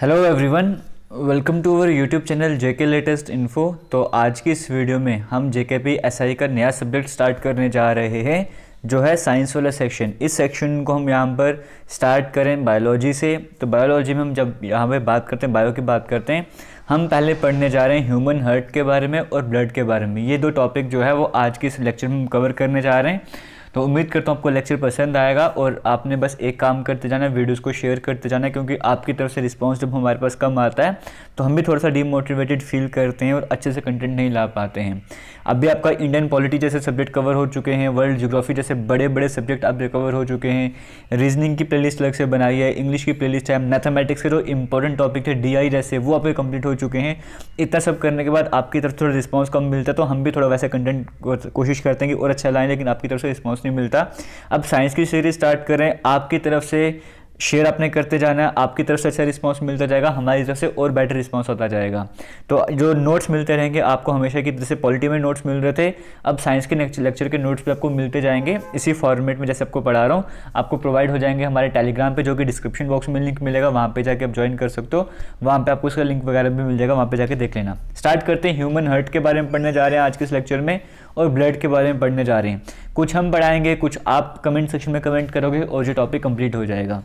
hello everyone welcome to our YouTube channel JK latest info तो आज की इस वीडियो में हम जेके पी एस आई का नया सब्जेक्ट स्टार्ट करने जा रहे हैं जो है साइंस वाला सेक्शन इस सेक्शन को हम यहाँ पर स्टार्ट करें बायोलॉजी से तो बायोलॉजी में हम जब यहाँ पे बात करते हैं बायो की बात करते हैं हम पहले पढ़ने जा रहे हैं ह्यूमन हर्ट के बारे में और ब्लड के बारे में ये दो टॉपिक जो है वो आज के इस लेक्चर में हम कवर करने जा रहे हैं तो उम्मीद करता हूँ आपको लेक्चर पसंद आएगा और आपने बस एक काम करते जाना है वीडियोज़ को शेयर करते जाना है क्योंकि आपकी तरफ से रिस्पॉन्स जब हमारे पास कम आता है तो हम भी थोड़ा सा डीमोटिवेटेड फील करते हैं और अच्छे से कंटेंट नहीं ला पाते हैं अभी आपका इंडियन पॉलिटी जैसे सब्जेक्ट कवर हो चुके हैं वर्ल्ड जोग्राफी जैसे बड़े बड़े सब्जेक्ट आपके कवर हो चुके हैं रीजनिंग की प्लेलिस्ट अलग से बनाई है इंग्लिश की प्लेलिस्ट है मैथमेटिक्स के जो इंपॉर्टेंट टॉपिक थे डी जैसे वो आपके कंप्लीट हो चुके हैं इतना सब करने के बाद आपकी तरफ थोड़ा रिस्पॉन्स कम मिलता है तो हम भी थोड़ा वैसे कंटेंट कोशिश करते हैं कि और अच्छा लाएँ लेकिन आपकी तरफ से रिस्पॉन्स नहीं मिलता अब साइंस की सीरीज स्टार्ट करें आपकी तरफ से शेयर आपने करते जाना है आपकी तरफ से अच्छा रिस्पांस मिलता जाएगा हमारी तरफ से और बेटर रिस्पांस होता जाएगा तो जो नोट्स मिलते रहेंगे आपको हमेशा की जैसे पॉलिटी में नोट्स मिल रहे थे अब साइंस के लेक्चर के नोट्स भी आपको मिलते जाएंगे इसी फॉर्मेट में जैसे आपको पढ़ा रहा हूँ आपको प्रोवाइड हो जाएंगे हमारे टेलीग्राम पर जो कि डिस्क्रिप्शन बॉक्स में लिंक मिलेगा वहाँ पर जाकर आप ज्वाइन कर सकते हो वहाँ पर आपको उसका लिंक वगैरह भी मिल जाएगा वहाँ पर जाकर देख लेना स्टार्ट करते हैं ह्यूमन हर्ट के बारे में पढ़ने जा रहे हैं आज के इस लेक्चर में और ब्लड के बारे में पढ़ने जा रहे हैं कुछ हम पढ़ाएंगे कुछ आप कमेंट सेक्शन में कमेंट करोगे और जो टॉपिक कंप्लीट हो जाएगा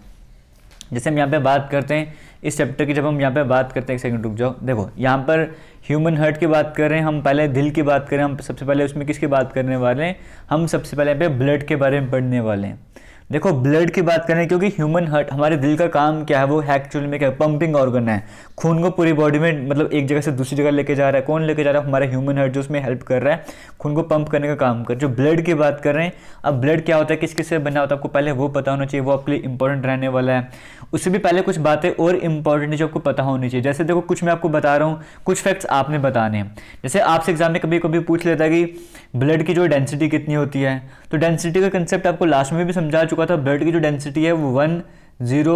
जैसे हम यहाँ पे बात करते हैं इस चैप्टर की जब हम यहाँ पे बात करते हैं एक सेकंड रुक जाओ देखो यहाँ पर ह्यूमन हर्ट की बात कर रहे हैं हम पहले दिल की बात करें हम सबसे पहले उसमें किसकी बात करने वाले हैं हम सबसे पहले यहाँ पे ब्लड के बारे में पढ़ने वाले हैं देखो ब्लड की बात करें क्योंकि ह्यूमन हार्ट हमारे दिल का काम क्या है वो एक्चुअल में क्या है पंपिंग ऑर्गन है खून को पूरी बॉडी में मतलब एक जगह से दूसरी जगह लेके जा रहा है कौन लेके जा रहा है हमारा ह्यूमन हार्ट जो उसमें हेल्प कर रहा है खून को पंप करने का काम कर जो ब्लड की बात कर रहे हैं अब ब्लड क्या होता है किस किस से बना होता है आपको पहले वो पता होना चाहिए वो आपके लिए इंपॉर्टेंट रहने वाला है उससे भी पहले कुछ बातें और इंपॉर्टेंट है जो आपको पता होनी चाहिए जैसे देखो कुछ मैं आपको बता रहा हूँ कुछ फैक्ट्स आपने बताने हैं जैसे आपसे एग्जाम में कभी कभी पूछ लेता है कि ब्लड की जो डेंसिटी कितनी होती है तो डेंसिटी का कंसेप्ट आपको लास्ट में भी समझा चुका था ब्लड की जो डेंसिटी है वो one zero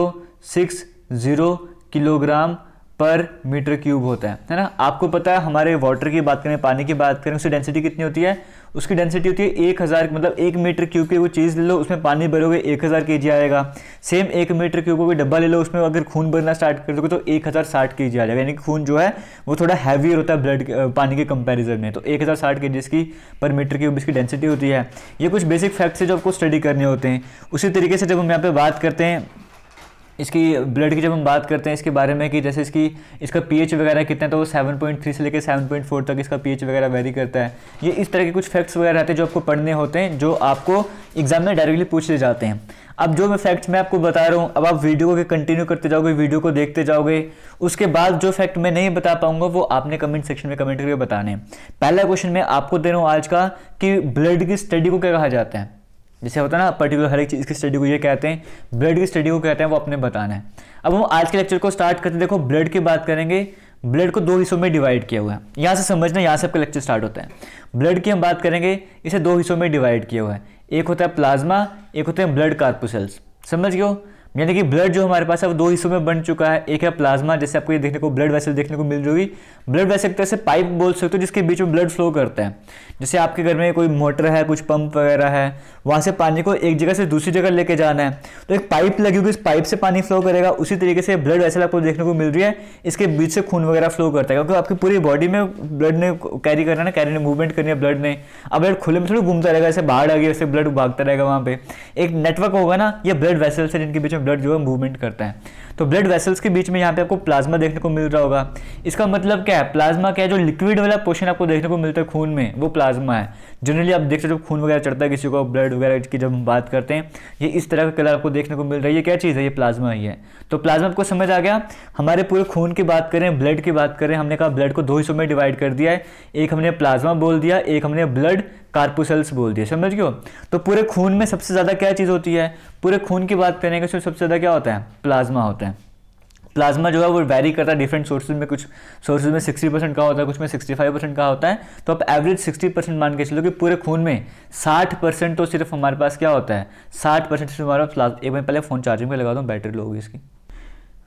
six zero kilogram per metre cube होता है है ना आपको पता है हमारे वाटर की बात करें पानी की बात करें उसकी डेंसिटी कितनी होती है उसकी डेंसिटी होती है एक हज़ार मतलब एक मीटर क्यूब की वो चीज़ ले लो उसमें पानी भरोगे एक हज़ार के जी आएगा सेम एक मीटर क्यूब का कोई डब्बा ले लो उसमें अगर खून भरना स्टार्ट कर दोगे तो एक हज़ार साठ के जी आ जाएगा यानी कि खून जो है वो थोड़ा हैवियर होता है ब्लड पानी के कंपेरिजन में तो एक हज़ार साठ के जी इसकी पर मीटर क्यूब इसकी डेंसिटी होती है ये कुछ बेसिक फैक्ट्स है जो आपको स्टडी करने होते हैं उसी तरीके से जब हम यहाँ पर बात करते हैं इसकी ब्लड की जब हम बात करते हैं इसके बारे में कि जैसे इसकी इसका पीएच वगैरह कितना है तो वो थ्री से लेकर सेवन पॉइंट फोर तक इसका पीएच वगैरह वेरी करता है ये इस तरह के कुछ फैक्ट्स वगैरह रहते हैं जो आपको पढ़ने होते हैं जो आपको एग्जाम में डायरेक्टली पूछ ले जाते हैं अब जो मैं फैक्ट्स मैं आपको बता रहा हूँ अब आप वीडियो को कंटिन्यू करते जाओगे वीडियो को देखते जाओगे उसके बाद जो फैक्ट मैं नहीं बता पाऊंगा वो आपने कमेंट सेक्शन में कमेंट करके बताने पहला क्वेश्चन मैं आपको दे रहा हूँ आज का कि ब्लड की स्टडी को क्या कहा जाता है जैसे होता है ना पर्टिकुलर हर एक चीज़ की स्टडी को ये कहते हैं ब्लड की स्टडी को कहते हैं वो अपने बताना है अब हम आज के लेक्चर को स्टार्ट करते हैं देखो ब्लड की बात करेंगे ब्लड को दो हिस्सों में डिवाइड किया हुआ है यहाँ से समझना यहाँ से आपका लेक्चर स्टार्ट होता है ब्लड की हम बात करेंगे इसे दो हिस्सों में डिवाइड किया हुआ है एक होता है प्लाज्मा एक होते हैं ब्लड कार्पोसेल्स समझ गए यानी कि ब्लड जो हमारे पास है वो दो हिस्सों में बन चुका है एक है प्लाज्मा जैसे आपको ये देखने को ब्लड वैसे देखने को मिल जाएगी ब्लड वैसे एक तरह से पाइप बोल सकते हो जिसके बीच में ब्लड फ्लो करता है जैसे आपके घर में कोई मोटर है कुछ पंप वगैरह है वहाँ से पानी को एक जगह से दूसरी जगह लेके जाना है तो एक पाइप लगी हुई इस पाइप से पानी फ्लो करेगा उसी तरीके से ब्लड वैसे आपको देखने को मिल रही है इसके बीच से खून वगैरह फ्लो करता है क्योंकि आपकी पूरी बॉडी में ब्लड ने कैरी करना है कैरी ने मूवमेंट करनी है ब्लड ने अब ब्लड खुले में थोड़ी घूमता रहेगा ऐसे बाहर आ गया ऐसे ब्लड भागता रहेगा वहाँ पे एक नेटवर्क होगा ना ये ब्लड वैसे जिनके बीच में ब्लड जो है मूवमेंट करता है तो ब्लड वेसल्स के बीच में यहाँ पे आपको प्लाज्मा देखने को मिल रहा होगा इसका मतलब क्या है प्लाज्मा क्या है जो लिक्विड वाला पोर्शन आपको देखने को मिलता है खून में वो प्लाज्मा है जनरली आप देखते हो जब खून वगैरह चढ़ता है किसी को ब्लड वगैरह की जब हम बात करते हैं ये इस तरह का कलर आपको देखने को मिल रहा है ये क्या चीज़ है ये प्लाज्मा ही है तो प्लाज्मा आपको समझ आ गया हमारे पूरे खून की बात करें ब्लड की बात करें हमने कहा ब्लड को दो हिस्सों में डिवाइड कर दिया है एक हमने प्लाज्मा बोल दिया एक हमने ब्लड कार्पोसल्स बोल दिया समझ गए तो पूरे खून में सबसे ज़्यादा क्या चीज़ होती है पूरे खून की बात करेंगे उसमें सबसे ज़्यादा क्या होता है प्लाज्मा होता है प्लाज्मा जो है वो वेरी करता है डिफरेंट सोर्सेज में कुछ सोर्सेज में 60 परसेंट का होता है कुछ में 65 परसेंट का होता है तो आप एवरेज 60 परसेंट मान के चलो कि पूरे खून में 60 परसेंट तो सिर्फ हमारे पास क्या होता है 60 परसेंट सिर्फ हमारे पास एक मैं पहले फ़ोन चार्जिंग में लगा दूँ बैटरी लो होगी इसकी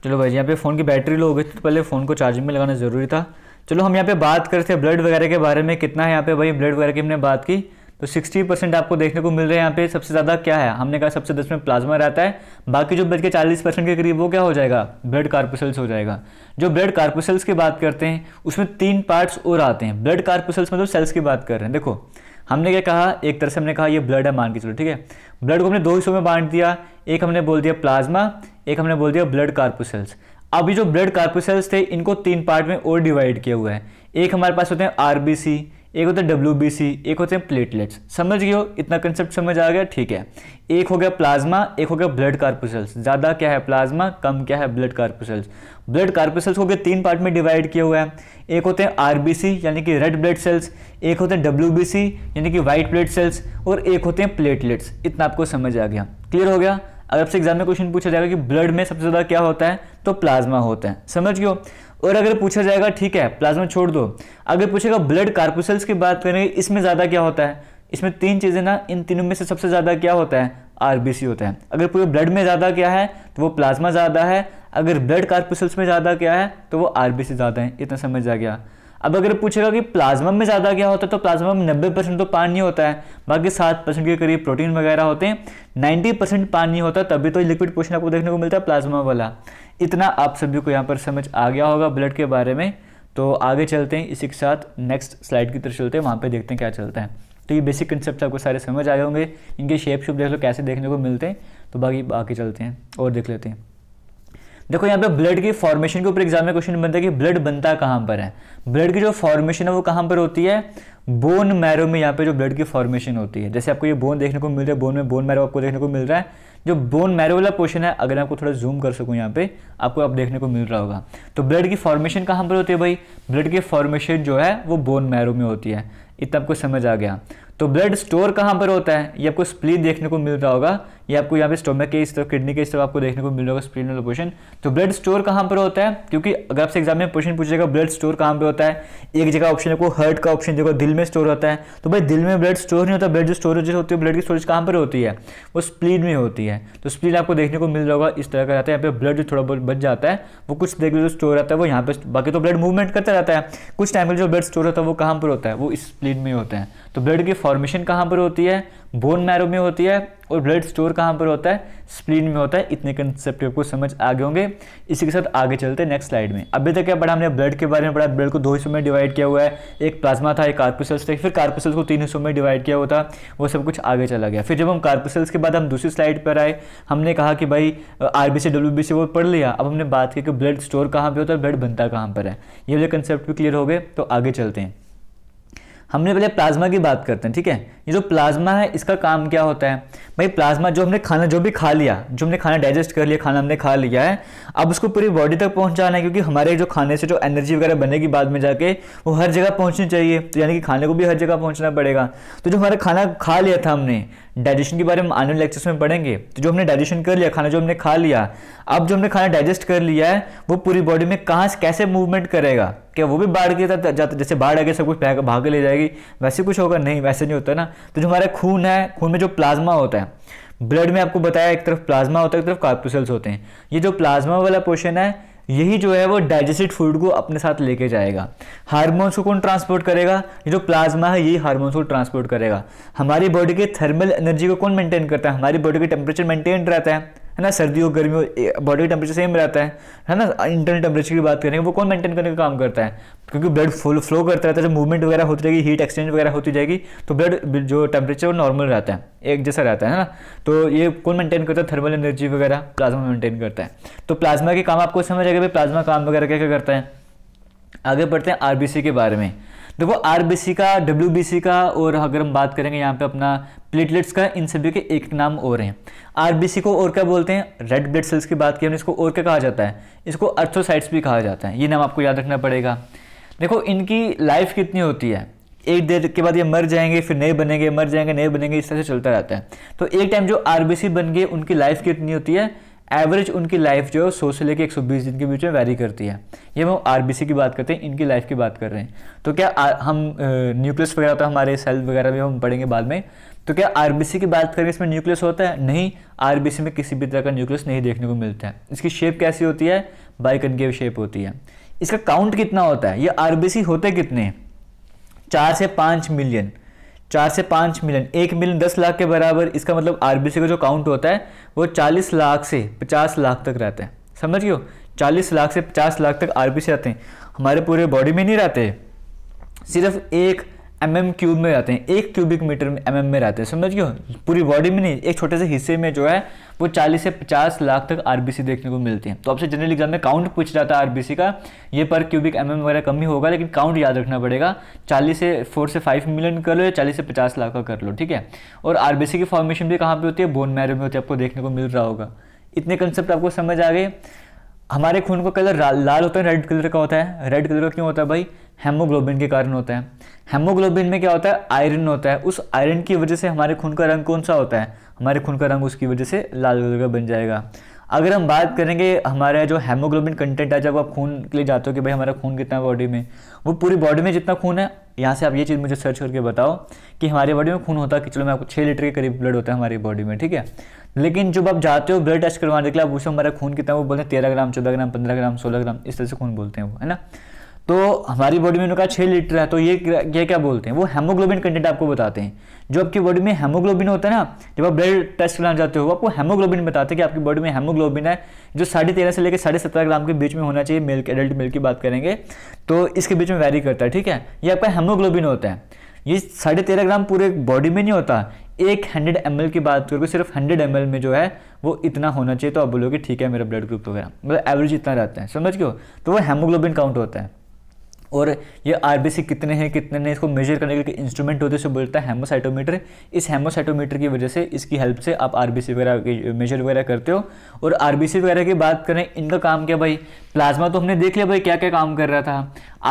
चलो भाई यहाँ पे फ़ोन की बैटरी लो होगी तो पहले फ़ोन को चार्जिंग में लगाना ज़रूरी था चलो हम यहाँ पे बात करते थे ब्लड वगैरह के बारे में कितना है यहाँ पे भाई ब्लड वगैरह की हमने बात की तो 60 परसेंट आपको देखने को मिल रहा है यहाँ पे सबसे ज़्यादा क्या है हमने कहा सबसे दस में प्लाज्मा रहता है बाकी जो बच के 40 परसेंट के करीब वो क्या हो जाएगा ब्लड कार्पोसल्स हो जाएगा जो ब्लड कार्पोसल्स की बात करते हैं उसमें तीन पार्ट्स और आते हैं ब्लड कार्पोसल्स मतलब सेल्स की बात कर रहे हैं देखो हमने क्या कहा एक तरह से हमने कहा ये ब्लड है मान के चलो ठीक है ब्लड को हमने दो हिस्सों में बांट दिया एक हमने बोल दिया प्लाज्मा एक हमने बोल दिया ब्लड कार्पोसल्स अभी जो ब्लड कार्पोसल्स थे इनको तीन पार्ट में और डिवाइड किया हुआ है एक हमारे पास होते हैं आरबीसी एक होता है डब्ल्यू बी सी एक होते हैं प्लेटलेट्स समझ गए हो इतना कंसेप्ट समझ आ गया ठीक है एक हो गया प्लाज्मा एक हो गया ब्लड कार्पोसल्स ज़्यादा क्या है प्लाज्मा कम क्या है ब्लड कार्पोसल्स ब्लड कार्पोसल्स को गए तीन पार्ट में डिवाइड किया हुआ है एक होते हैं आर बी सी यानी कि रेड ब्लड सेल्स एक होते हैं डब्ल्यू बी सी यानी कि वाइट ब्लड सेल्स और एक होते हैं प्लेटलेट्स इतना आपको समझ आ गया क्लियर हो गया अगर आपसे एग्जाम में क्वेश्चन पूछा जाएगा कि ब्लड में सबसे ज़्यादा क्या होता है तो प्लाज्मा होता है समझ गए और अगर पूछा जाएगा ठीक है प्लाज्मा छोड़ दो अगर पूछेगा ब्लड कार्पोसल्स की बात करें इसमें ज़्यादा क्या होता है इसमें तीन चीज़ें ना इन तीनों में से सबसे ज़्यादा क्या होता है आरबीसी होता है अगर पूरे ब्लड में ज़्यादा क्या है तो वो प्लाज्मा ज़्यादा है अगर ब्लड कार्पोसल्स में ज़्यादा क्या है तो वो आरबीसी ज़्यादा है इतना समझ आ गया अब अगर पूछेगा कि प्लाज्मा में ज़्यादा क्या होता है तो प्लाज्मा में नब्बे परसेंट तो पानी होता है बाकी सात परसेंट के करीब प्रोटीन वगैरह होते हैं नाइन्टी परसेंट पानी होता है तभी तो लिक्विड पोषण आपको देखने को मिलता है प्लाज्मा वाला इतना आप सभी को यहाँ पर समझ आ गया होगा ब्लड के बारे में तो आगे चलते हैं इसी के साथ नेक्स्ट स्लाइड की तरफ चलते हैं वहाँ पर देखते हैं क्या चलता है तो ये बेसिक कंसेप्ट आपको सारे समझ आए होंगे इनके शेप शुप देख लो कैसे देखने को मिलते हैं तो बाकी आगे चलते हैं और देख लेते हैं देखो यहाँ पे ब्लड की फॉर्मेशन के ऊपर एग्जाम में क्वेश्चन बनता है कि ब्लड बनता कहाँ पर है ब्लड की जो फॉर्मेशन है वो कहाँ पर होती है बोन मैरो में यहाँ पे जो ब्लड की फॉर्मेशन होती है जैसे आपको ये बोन देखने को मिल रहा है बोन में बोन मैरो आपको देखने को मिल रहा है जो बोन मैरो वाला पोर्शन है अगर आपको थोड़ा जूम कर सकूँ यहाँ पे आपको आप देखने को मिल रहा होगा तो ब्लड की फॉर्मेशन कहाँ पर होती है भाई ब्लड की फॉर्मेशन जो है वो बोन मैरो में होती है इतना आपको समझ आ गया तो ब्लड स्टोर कहाँ पर होता है ये आपको स्प्लीट देखने को मिल रहा होगा ये आपको यहाँ पे स्टोमक के इस तरफ किडनी के इस तरफ आपको देखने को मिल रहा होगा स्प्लीन वाला पोर्शन तो ब्लड स्टोर कहाँ पर होता है क्योंकि अगर आपसे एग्जाम में क्वेश्चन पूछेगा ब्लड स्टोर कहाँ पर होता है एक जगह ऑप्शन आपको हर्ट का ऑप्शन देखो दिल में स्टोर होता है तो भाई दिल में ब्लड स्टोर नहीं होता ब्लड जो स्टोरेज होती है ब्लड की स्टोरेज कहाँ पर होती है वो स्प्लीट में होती है तो स्प्लीट आपको देखने को मिल रहा होगा इस तरह का रहता है यहाँ पे ब्लड जो थोड़ा बहुत बच जाता है वो कुछ देर जो स्टोर रहता है वो यहाँ पे बाकी तो ब्लड मूवमेंट करता रहता है कुछ टाइम के जो ब्लड स्टोर होता है वो कहाँ पर होता है वो स्प्लीट में होता है तो ब्लड की फॉर्मेशन कहाँ पर होती है बोन मैरो में होती है और ब्लड स्टोर कहाँ पर होता है स्प्लीन में होता है इतने कंसेप्ट आपको समझ आ गए होंगे इसी के साथ आगे चलते हैं नेक्स्ट स्लाइड में अभी तक क्या पढ़ा हमने ब्लड के बारे में पढ़ा ब्लड को दो हिस्सों में डिवाइड किया हुआ है एक प्लाज्मा था एक कार्पोसल्स था फिर कार्पोसल्स को तीन हिस्सों में डिवाइड किया हुआ था वो सब कुछ आगे चला गया फिर जब हम कार्पोसल्स के बाद हम दूसरी स्लाइड पर आए हमने कहा कि भाई आर बी सी वो पढ़ लिया अब हमने बात की कि ब्लड स्टोर कहाँ पर होता है ब्लड बनता कहाँ पर है ये वाले कंसेप्ट भी क्लियर हो गए तो आगे चलते हैं हमने पहले प्लाज्मा की बात करते हैं ठीक है ये जो प्लाज्मा है इसका काम क्या होता है भाई प्लाज्मा जो हमने खाना जो भी खा लिया जो हमने खाना डाइजेस्ट कर लिया खाना हमने खा लिया है अब उसको पूरी बॉडी तक पहुंचाना है क्योंकि हमारे जो खाने से जो एनर्जी वगैरह बनेगी बाद में जाके वो हर जगह पहुंचनी चाहिए तो यानी कि खाने को भी हर जगह पहुंचना पड़ेगा तो जो हमारा खाना खा लिया था हमने डाइजेशन के बारे में आने लेक्चर्स में पढ़ेंगे तो जो हमने डाइजेशन कर लिया खाना जो हमने खा लिया अब जो हमने खाना डाइजेस्ट कर लिया है वो पूरी बॉडी में कहाँ से कैसे मूवमेंट करेगा क्या वो भी बाढ़ के जैसे बाढ़ आगे सब कुछ भाग ले जाएगी जाएगी वैसे कुछ होगा नहीं वैसे नहीं होता ना तो जो हमारा खून है खून में जो प्लाज्मा होता है ब्लड में आपको बताया एक तरफ प्लाज्मा होता है एक तरफ कार्पोसल्स होते हैं ये जो प्लाज्मा वाला पोर्शन है यही जो है वो डाइजेस्टेड फूड को अपने साथ लेके जाएगा हार्मोन्स को कौन ट्रांसपोर्ट करेगा ये जो प्लाज्मा है यही हार्मोन्स को ट्रांसपोर्ट करेगा हमारी बॉडी के थर्मल एनर्जी को कौन मेंटेन करता है हमारी बॉडी के टेम्परेचर मेंटेन रहता है है ना सर्दियों गर्मियों बॉडी टेम्परेचर सेम रहता है है ना इंटरनल टेम्परेचर की बात करेंगे वो कौन मेंटेन करने का काम करता है क्योंकि ब्लड फुल फ्लो करता रहता है जब मूवमेंट वगैरह होती रहेगी हीट एक्सचेंज वगैरह होती जाएगी तो ब्लड जो टेम्परेचर वो नॉर्मल रहता है एक जैसा रहता है ना तो ये कौन मेंटेन करता है थर्मल एनर्जी वगैरह प्लाज्मा मेंटेन करता है तो प्लाज्मा के काम आपको समझ आएगा भाई प्लाज्मा काम वगैरह क्या क्या करता है आगे बढ़ते हैं आरबीसी के बारे में देखो आरबीसी का सी का और अगर हम बात करेंगे यहाँ पे अपना प्लेटलेट्स का इन सभी के एक एक नाम और हैं आरबीसी को और क्या बोलते हैं रेड ब्लड सेल्स की बात की हमने इसको और क्या कहा जाता है इसको अर्थोसाइट्स भी कहा जाता है ये नाम आपको याद रखना पड़ेगा देखो इनकी लाइफ कितनी होती है एक देर के बाद ये मर जाएंगे फिर नए बनेंगे मर जाएंगे नए बनेंगे इस तरह से चलता रहता है तो एक टाइम जो सी बन गए उनकी लाइफ कितनी होती है एवरेज उनकी लाइफ जो है सौ से लेकर 120 दिन के बीच में वैरी करती है ये हम आरबीसी की बात करते हैं इनकी लाइफ की बात कर रहे हैं तो क्या हम न्यूक्लियस वगैरह तो हमारे सेल वगैरह भी हम पढ़ेंगे बाद में तो क्या आरबीसी की बात करें इसमें न्यूक्लियस होता है नहीं आरबीसी में किसी भी तरह का न्यूक्लियस नहीं देखने को मिलता है इसकी शेप कैसी होती है बाइकनकेव शेप होती है इसका काउंट कितना होता है ये आरबीसी होते कितने चार से पाँच मिलियन चार से पाँच मिलियन एक मिलियन दस लाख के बराबर इसका मतलब आरबीसी का जो काउंट होता है वो चालीस लाख से पचास लाख तक रहता है समझ गए चालीस लाख से पचास लाख तक आरबीसी रहते हैं हमारे पूरे बॉडी में नहीं रहते सिर्फ एक एम एम क्यूब में रहते हैं एक क्यूबिक मीटर में एम mm एम में रहते हैं समझ गए पूरी बॉडी में नहीं एक छोटे से हिस्से में जो है वो 40 से 50 लाख तक आरबीसी देखने को मिलती है तो आपसे जनरल एग्जाम में काउंट पूछ जाता है आरबीसी का ये पर क्यूबिक एम एम वगैरह कम ही होगा लेकिन काउंट याद रखना पड़ेगा चालीस से फोर से फाइव मिलियन कर लो या चालीस से पचास लाख का कर लो ठीक है और आर की फॉर्मेशन भी कहाँ पर होती है बोन मैरो में होती है आपको देखने को मिल रहा होगा इतने कंसेप्ट आपको समझ आ गए हमारे खून का कलर लाल होता है रेड कलर का होता है रेड कलर का क्यों होता है भाई हेमोग्लोबिन के कारण होता है हेमोग्लोबिन में क्या होता है आयरन होता है उस आयरन की वजह से हमारे खून का रंग कौन सा होता है हमारे खून का रंग उसकी वजह से लाल कलर का बन जाएगा अगर हम बात करेंगे हमारा जो हेमोग्लोबिन कंटेंट है जब आप खून के लिए जाते हो कि भाई हमारा खून कितना है बॉडी में वो पूरी बॉडी में जितना खून है यहाँ से आप ये चीज़ मुझे सर्च करके बताओ कि हमारी बॉडी में खून होता है कि चलो मैं आपको छः लीटर के करीब ब्लड होता है हमारी बॉडी में ठीक है लेकिन जब आप जाते हो ब्लड टेस्ट करवाने के लिए आप उसमें हमारा खून कितना वो बोलते हैं तेरह ग्राम चौदह ग्राम पंद्रह ग्राम सोलह ग्राम इस तरह से खून बोलते हैं वो है ना तो हमारी बॉडी में उनका छः लीटर है तो ये क्या क्या बोलते हैं वो हेमोग्लोबिन कंटेंट आपको बताते हैं जो आपकी बॉडी में हेमोग्लोबिन होता है ना जब आप ब्लड टेस्ट कराना जाते हो आपको हेमोग्लोबिन बताते हैं कि आपकी बॉडी में हेमोग्लोबिन है जो साढ़े तेरह से लेकर साढ़े सत्रह ग्राम के बीच में होना चाहिए मिल्क एडल्ट मिल्क की बात करेंगे तो इसके बीच में वैरी करता है ठीक है ये आपका हेमोग्लोबिन होता है ये साढ़े तेरह ग्राम पूरे बॉडी में नहीं होता एक हंड्रेड एम की बात करोगे सिर्फ हंड्रेड एम में जो है वो इतना होना चाहिए तो आप बोलोगे ठीक है मेरा ब्लड ग्रुप वगैरह मतलब एवरेज इतना रहता है समझ गए तो वो हेमोग्लोबिन काउंट होता है और ये आर कितने हैं कितने नहीं इसको मेजर करने के इंस्ट्रूमेंट होते हैं बोलता है हेमोसाइटोमीटर इस हेमोसाइटोमीटर की वजह से इसकी हेल्प से आप आर वगैरह मेजर वगैरह करते हो और आर वगैरह की बात करें इनका काम क्या भाई प्लाज्मा तो हमने देख लिया भाई क्या क्या काम कर रहा था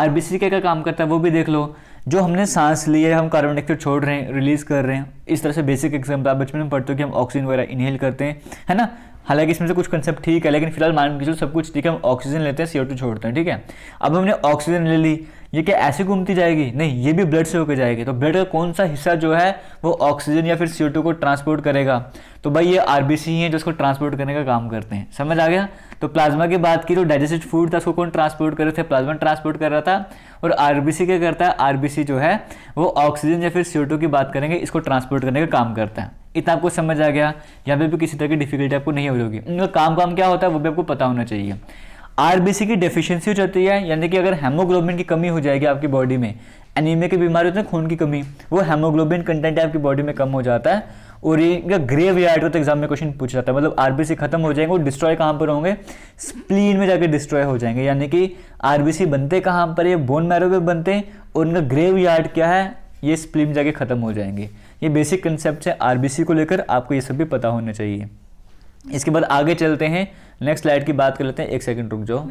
आर क्या क्या काम करता है वो भी देख लो जो हमने सांस ली है हम कार्बन डाइऑक्साइड छोड़ रहे हैं रिलीज़ कर रहे हैं इस तरह से बेसिक एग्जाम्पल आप बचपन में पढ़ते हो कि हम ऑक्सीजन वगैरह इनहेल करते हैं है ना हालांकि इसमें से कुछ कंसेप्ट ठीक है लेकिन फिलहाल मान के चलो सब कुछ ठीक है हम ऑक्सीजन लेते हैं सीओ छोड़ते हैं ठीक है अब हमने ऑक्सीजन ले ली ये क्या ऐसे घूमती जाएगी नहीं ये भी ब्लड से होकर जाएगी तो ब्लड का कौन सा हिस्सा जो है वो ऑक्सीजन या फिर सीओ को ट्रांसपोर्ट करेगा तो भाई ये आर बी सी है जो ट्रांसपोर्ट करने का काम करते हैं समझ आ गया तो प्लाज्मा की बात की तो डाइजेस्टिड फूड था उसको कौन ट्रांसपोर्ट कर रहे थे प्लाज्मा ट्रांसपोर्ट कर रहा था और आर बी सी क्या करता है आर बी सी जो है वो ऑक्सीजन या फिर सीओ की बात करेंगे इसको ट्रांसपोर्ट करने का काम करता है इतना आपको समझ आ गया यहाँ पे भी किसी तरह की डिफिकल्टी आपको नहीं हो रही होगी उनका काम काम क्या होता है वो भी आपको पता होना चाहिए आरबीसी की डेफिशिएंसी हो जाती है यानी कि अगर हेमोग्लोबिन की कमी हो जाएगी आपकी बॉडी में एनीमिया की बीमारी होती है खून की कमी वो हेमोग्लोबिन कंटेंट आपकी बॉडी में कम हो जाता है और ये इनका ग्रेव यार्ड होता तो एग्जाम में क्वेश्चन पूछ जाता है मतलब आरबीसी खत्म हो जाएंगे वो डिस्ट्रॉय कहाँ पर होंगे स्प्लीन में जाकर डिस्ट्रॉय हो जाएंगे यानी कि आरबीसी बनते कहाँ पर ये बोन मैरो बनते हैं और उनका ग्रेव यार्ड क्या है ये स्प्लीन में जाके खत्म हो जाएंगे ये बेसिक कंसेप्ट है आरबीसी को लेकर आपको ये सब भी पता होना चाहिए इसके बाद आगे चलते हैं नेक्स्ट स्लाइड की बात कर लेते हैं एक सेकंड रुक जाओ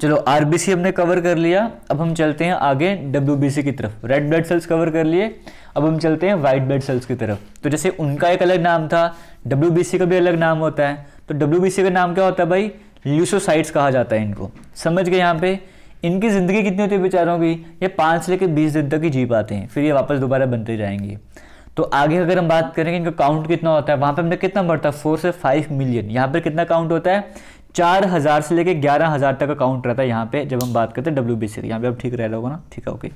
चलो आरबीसी हमने कवर कर लिया अब हम चलते हैं आगे डब्ल्यू की तरफ रेड ब्लड सेल्स कवर कर लिए अब हम चलते हैं व्हाइट ब्लड सेल्स की तरफ तो जैसे उनका एक अलग नाम था डब्ल्यू का भी अलग नाम होता है तो डब्ल्यू का नाम क्या होता है भाई ल्यूसोसाइट्स कहा जाता है इनको समझ गए यहाँ पे इनकी ज़िंदगी कितनी होती है बेचारों की ये पाँच से लेकर बीस दिन तक ही जी पाते हैं फिर ये वापस दोबारा बनते जाएंगे तो आगे अगर हम बात करेंगे इनका काउंट कितना होता है वहां पर हमने कितना बढ़ता है फोर से फाइव मिलियन यहाँ पर कितना काउंट होता है चार हज़ार से लेकर ग्यारह हज़ार तक का काउंट रहता है यहाँ पे जब हम बात करते हैं डब्ल्यू बी सी यहाँ पे अब ठीक रह लोगों ना ठीक है ओके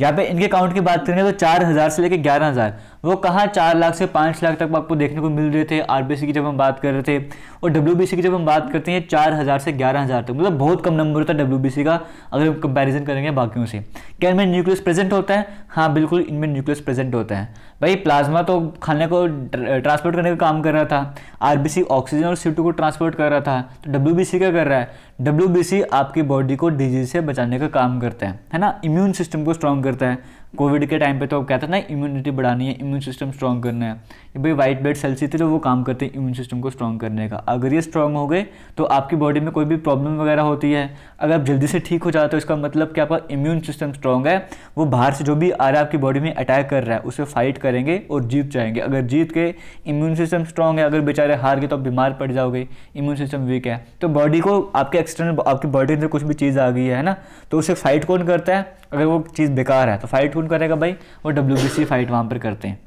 यहाँ पे इनके काउंट की बात करेंगे तो चार हज़ार से लेकर ग्यारह हज़ार वो कहाँ चार लाख से पाँच लाख तक आपको देखने को मिल रहे थे आर की जब हम बात कर रहे थे और डब्ल्यू की जब हम बात करते हैं चार हज़ार से ग्यारह हज़ार तक मतलब बहुत कम नंबर होता है डब्ल्यू का अगर हम कंपेरिजन करेंगे बाकियों से क्या इनमें न्यूक्लियस प्रेजेंट होता है हाँ बिल्कुल इनमें न्यूक्लियस प्रेजेंट होता है भाई प्लाज्मा तो खाने को ट्रांसपोर्ट करने का काम कर रहा था आर ऑक्सीजन और सी को ट्रांसपोर्ट कर रहा था तो डब्ल्यू क्या कर रहा है डब्ल्यू आपकी बॉडी को डिजीज से बचाने का काम करता है है ना इम्यून सिस्टम को स्ट्रॉन्ग करता है कोविड के टाइम पे तो आप कहते हैं ना इम्यूनिटी बढ़ानी है इम्यून सिस्टम स्ट्रॉन्ग करना है कि भाई वाइट ब्लड सेल्स ही थे तो वो काम करते हैं इम्यून सिस्टम को स्ट्रॉन्ग करने का अगर ये स्ट्रॉन्ग हो गए तो आपकी बॉडी में कोई भी प्रॉब्लम वगैरह होती है अगर आप जल्दी से ठीक हो जाते हो इसका मतलब कि आपका इम्यून सिस्टम स्ट्रॉन्ग है वो बाहर से जो भी आ रहा है आपकी बॉडी में अटैक कर रहा है उसे फाइट करेंगे और जीत जाएंगे अगर जीत के इम्यून सिस्टम स्ट्रॉन्ग है अगर बेचारे हार गए तो आप बीमार पड़ जाओगे इम्यून सिस्टम वीक है तो बॉडी को आपके एक्सटर्नल आपकी बॉडी अंदर कुछ भी चीज़ आ गई है ना तो उसे फाइट कौन करता है अगर वो चीज़ बेकार है तो फाइट कौन करेगा भाई वो डब्ल्यू फाइट वहाँ पर करते हैं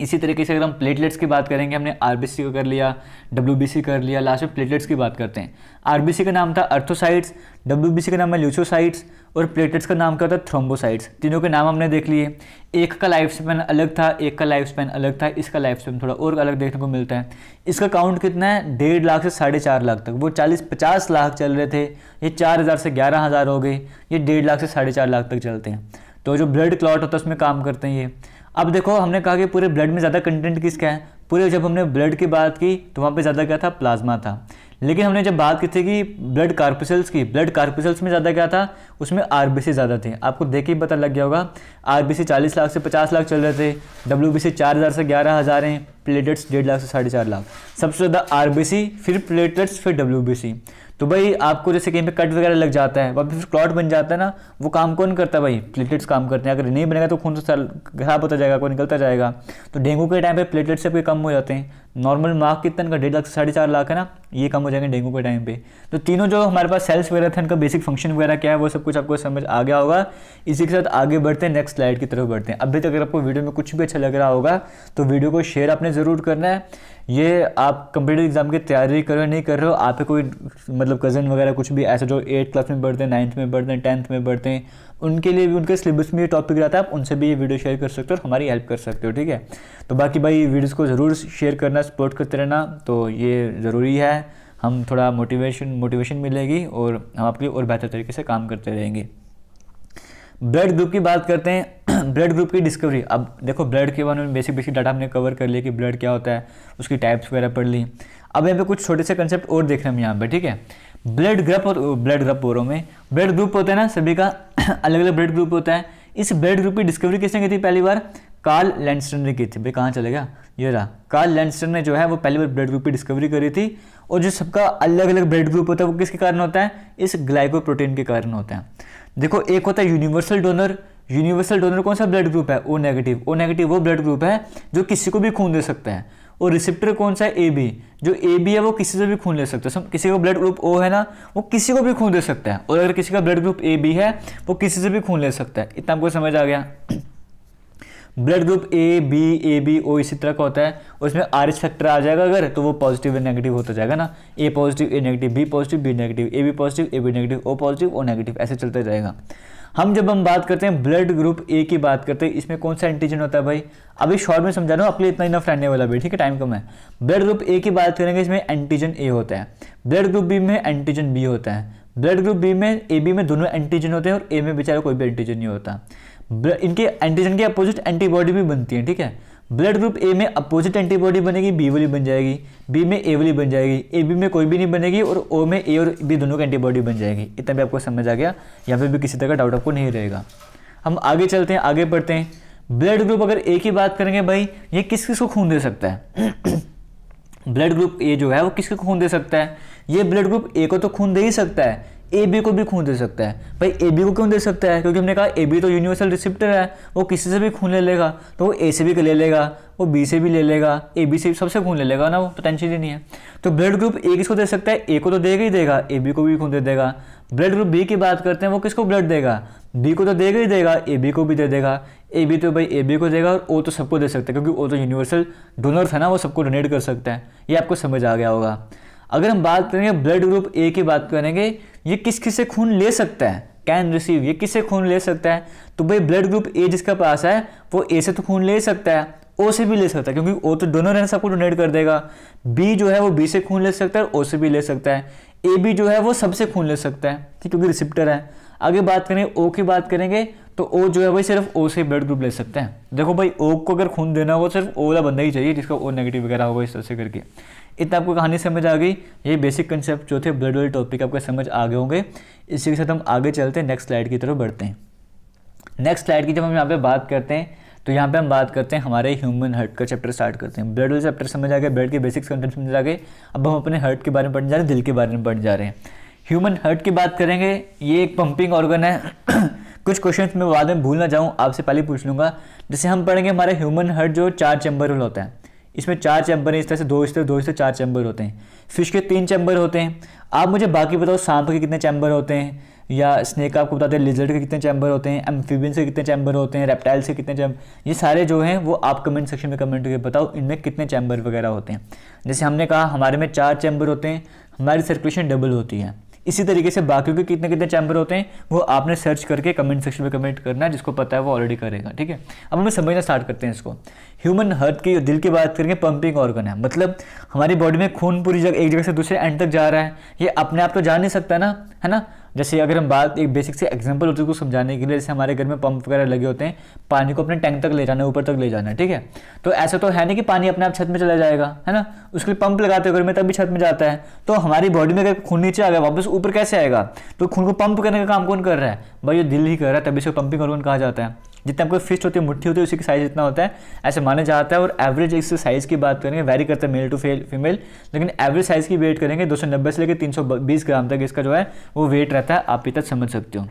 इसी तरीके से अगर हम प्लेटलेट्स की बात करेंगे हमने आर का कर लिया डब्ल्यू कर लिया लास्ट में प्लेटलेट्स की बात करते हैं आर का नाम था अर्थोसाइट्स डब्ल्यू का नाम है ल्यूचोसाइट्स और प्लेटलेट्स का नाम क्या था थ्रोम्बोसाइट्स तीनों के नाम हमने देख लिए एक का लाइफ स्पैन अलग था एक का लाइफ स्पैन अलग था इसका लाइफ स्पैन थोड़ा और अलग देखने को मिलता है इसका काउंट कितना है डेढ़ लाख से साढ़े चार लाख तक वो चालीस पचास लाख चल रहे थे ये चार हज़ार से ग्यारह हज़ार हो गए ये डेढ़ लाख से साढ़े चार लाख तक चलते हैं तो जो ब्लड क्लॉट होता है उसमें काम करते हैं ये अब देखो हमने कहा कि पूरे ब्लड में ज़्यादा कंटेंट किसका है पूरे जब हमने ब्लड की बात की तो वहाँ पे ज़्यादा क्या था प्लाज्मा था लेकिन हमने जब बात की थी कि ब्लड कार्पसल्स की ब्लड कार्पोसल्स में ज़्यादा क्या था उसमें आर ज़्यादा थे आपको देख ही पता लग गया होगा आर बी लाख से 50 लाख चल रहे थे डब्ल्यूबीसी 4000 से ग्यारह हज़ार हैं प्लेटलेट्स डेढ़ लाख से साढ़े चार लाख सबसे ज़्यादा आर फिर प्लेटलेट्स फिर डब्ल्यू तो भाई आपको जैसे कहीं पे कट वगैरह लग जाता है वापस फिर क्लॉट बन जाता है ना वो काम कौन करता है भाई प्लेटलेट्स काम करते हैं अगर नहीं बनेगा तो खून तो खराब होता जाएगा कोई निकलता जाएगा तो डेंगू के टाइम पर प्लेटलेट्स आपके कम हो जाते हैं नॉर्मल मार्क कितने का डेढ़ लाख साढ़े चार लाख है ना ये कम हो जाएंगे डेंगू के टाइम पे तो तीनों जो हमारे पास सेल्स वगैरह थे इनका बेसिक फंक्शन वगैरह क्या है वो सब कुछ आपको समझ आ गया होगा इसी के साथ आगे बढ़ते हैं नेक्स्ट स्लाइड की तरफ बढ़ते हैं अभी तक अगर आपको वीडियो में कुछ भी अच्छा लग रहा होगा तो वीडियो को शेयर आपने ज़रूर करना है ये आप कंप्यूटर एग्जाम की तैयारी कर रहे नहीं कर रहे हो आप कोई मतलब कज़न वगैरह कुछ भी ऐसा जो एट क्लास में पढ़ते हैं नाइन्थ में पढ़ते हैं टेंथ में पढ़ते हैं उनके लिए भी उनके सिलेबस में ये टॉपिक रहता है आप उनसे भी ये वीडियो शेयर कर सकते हो और हमारी हेल्प कर सकते हो ठीक है तो बाकी भाई वीडियोस को ज़रूर शेयर करना सपोर्ट करते रहना तो ये ज़रूरी है हम थोड़ा मोटिवेशन मोटिवेशन मिलेगी और हम आपके लिए और बेहतर तरीके से काम करते रहेंगे ब्लड ग्रुप की बात करते हैं ब्लड ग्रुप की डिस्कवरी अब देखो ब्लड के बारे में बेसिक बेसिक डाटा हमने कवर कर लिया कि ब्लड क्या होता है उसकी टाइप्स वगैरह पढ़ ली अब यहाँ पे कुछ छोटे से कंसेप्ट और देख रहे हैं हम यहाँ पे ठीक है ब्लड ग्रुप और ब्लड ग्रुप बोरो में ब्लड ग्रुप होता है ना सभी का अलग अलग ब्लड ग्रुप होता है इस ब्लड ग्रुप की डिस्कवरी किसने की थी पहली बार कार्ल लैंडस्टन ने की थी भाई कहाँ चले गया ये रहा कार्ल लैंडस्टन ने जो है वो पहली बार ब्लड ग्रुप की डिस्कवरी करी थी और जो सबका अलग अलग ब्लड ग्रुप होता है वो किसके कारण होता है इस ग्लाइकोप्रोटीन के कारण होता है देखो एक होता है यूनिवर्सल डोनर यूनिवर्सल डोनर कौन सा ब्लड ग्रुप है ओ नेगेटिव ओ नेगेटिव वो ब्लड ग्रुप है जो किसी को भी खून दे सकता है और रिसिप्टर कौन सा है ए बी जो ए बी है वो किसी से भी खून ले सकता है किसी का ब्लड ग्रुप ओ है ना वो किसी को भी खून दे सकता है और अगर किसी का ब्लड ग्रुप ए बी है वो किसी से भी खून ले सकता है इतना आपको समझ आ गया blood group A B A B O इसी तरह का होता है और इसमें आर एच फैक्टर आ जाएगा अगर तो वो पॉजिटिव या नेगेटिव होता जाएगा ना A positive A negative B positive B negative A B positive A B negative O positive O negative ऐसे चलता जाएगा हम जब हम बात करते हैं ब्लड ग्रुप ए की बात करते हैं इसमें कौन सा एंटीजन होता है भाई अभी शॉर्ट में समझा रहा हूँ अपने इतना इनफ रहने वाला भी ठीक है टाइम कम है ब्लड ग्रुप ए की बात करेंगे इसमें एंटीजन ए होता है ब्लड ग्रुप बी में एंटीजन बी होता है ब्लड ग्रुप बी में ए बी में दोनों एंटीजन होते हैं और ए में बेचारा कोई भी एंटीजन नहीं होता इनके एंटीजन के अपोजिट एंटीबॉडी भी बनती है ठीक है ब्लड ग्रुप ए में अपोजिट एंटीबॉडी बनेगी बी वाली बन जाएगी बी में ए वाली बन जाएगी ए बी में कोई भी नहीं बनेगी और ओ में ए और बी दोनों की एंटीबॉडी बन जाएगी इतना भी आपको समझ आ गया यहाँ पे भी किसी तरह का डाउट आपको नहीं रहेगा हम आगे चलते हैं आगे बढ़ते हैं ब्लड ग्रुप अगर ए की बात करेंगे भाई ये किस किस को खून दे सकता है ब्लड ग्रुप ए जो है वो किसके खून दे सकता है ये ब्लड ग्रुप ए को तो खून दे ही सकता है ए बी को भी खून दे सकता है भाई ए बी को क्यों दे सकता है क्योंकि हमने कहा ए बी तो यूनिवर्सल रिसिप्टर है वो किसी से भी खून ले लेगा तो वो ए से भी ले लेगा वो बी से भी ले लेगा ए बी से सबसे खून ले लेगा ना वो तो टेंशन ही नहीं है तो ब्लड ग्रुप ए किसको दे सकता है ए को तो देगा ही देगा ए बी को भी खून दे देगा ब्लड ग्रुप बी की बात करते हैं वो किसको ब्लड देगा बी को तो देगा ही देगा ए बी को भी दे देगा ए बी तो भाई ए बी को देगा और ओ तो सबको दे सकता है क्योंकि ओ तो यूनिवर्सल डोनर था ना वो सबको डोनेट कर सकता है ये आपको समझ आ गया होगा अगर हम बात करेंगे ब्लड ग्रुप ए की बात करेंगे ये किस किस से खून ले सकता है कैन रिसीव ये किससे खून ले सकता है तो भाई ब्लड ग्रुप ए जिसके पास है वो ए से तो खून ले सकता है ओ से भी ले सकता है क्योंकि ओ तो डोनर है सबको डोनेट कर देगा बी जो है वो बी से खून ले सकता है ओ से भी ले सकता है ए बी जो है वो सबसे खून ले सकता है ठीक क्योंकि रिसिप्टर है आगे बात करें ओ की बात करेंगे तो ओ जो है भाई सिर्फ ओ से ब्लड ग्रुप ले सकते हैं देखो भाई ओ को अगर खून देना हो सिर्फ ओ वाला बंदा ही चाहिए जिसका ओ नेगेटिव वगैरह होगा इस तरह से करके इतना आपको कहानी समझ आ गई ये बेसिक कंसेप्ट जो थे ब्लड वाले टॉपिक आपको समझ आ गए होंगे इसी के साथ हम आगे चलते हैं नेक्स्ट स्लाइड की तरफ बढ़ते हैं नेक्स्ट स्लाइड की जब हम यहाँ पे बात करते हैं तो यहाँ पे हम बात करते हैं हमारे ह्यूमन हर्ट का चैप्टर स्टार्ट करते हैं ब्लड वाले चैप्टर समझ आ गया ब्लड के बेसिक्स कंसेप्ट समझ आ गए अब हम अपने हर्ट के बारे में पढ़ने जा रहे हैं दिल के बारे में पढ़ने जा रहे हैं ह्यूमन हर्ट की बात करेंगे ये एक पंपिंग ऑर्गन है कुछ क्वेश्चंस मैं बाद में भूल ना जाऊँ आपसे पहले पूछ लूँगा जैसे हम पढ़ेंगे हमारा ह्यूमन हर्ट जो चार चैम्बर वाला होता है इसमें चार चैम्बर हैं इस तरह से दो इस तरह दो इस तरह चार चैम्बर होते हैं फिश के तीन चैम्बर होते हैं आप मुझे बाकी बताओ सांप के कितने चैम्बर होते हैं या स्नेक आपको बताते हैं लिजर्ड के कितने चैम्बर होते हैं एम्फीबियन के कितने चैम्बर होते हैं रेप्टाइल्स के कितने चैम्बर ये सारे जो हैं वो आप कमेंट सेक्शन में कमेंट करके बताओ इनमें कितने चैम्बर वगैरह होते हैं जैसे हमने कहा हमारे में चार चैम्बर होते हैं हमारी सर्कुलेशन डबल होती है इसी तरीके से बाकी के कितने कितने चैम्बर होते हैं वो आपने सर्च करके कमेंट सेक्शन में कमेंट करना है जिसको पता है वो ऑलरेडी करेगा ठीक है अब हमें समझना स्टार्ट करते हैं इसको ह्यूमन हर्ट की दिल की बात करेंगे पंपिंग ऑर्गन है मतलब हमारी बॉडी में खून पूरी जगह एक जगह से दूसरे एंड तक जा रहा है ये अपने आप तो जा नहीं सकता ना है ना जैसे अगर हम बात एक बेसिक से एग्जांपल होती है उसको समझाने के लिए जैसे हमारे घर में पंप वगैरह लगे होते हैं पानी को अपने टैंक तक ले जाना है ऊपर तक ले जाना है ठीक है तो ऐसा तो है नहीं कि पानी अपने आप छत में चला जाएगा है ना उसके लिए पंप लगाते हो घर में तब भी छत में जाता है तो हमारी बॉडी में अगर खून नीचे आ गया वापस ऊपर कैसे आएगा तो खून को पंप करने का काम कौन कर रहा है भाई ये दिल ही कर रहा है तभी से पंपिंग ऑर्गन कहा जाता है जितना आपको फिस्ट होती है मुट्ठी होती है उसी की साइज़ इतना होता है ऐसे माना जाता है और एवरेज इस साइज़ की बात करेंगे वेरी करता है मेल टू फीमेल लेकिन एवरेज साइज़ की वेट करेंगे दो से लेकर तीन ग्राम तक इसका जो है वो वेट रहता है आप इतना तक समझ सकते हो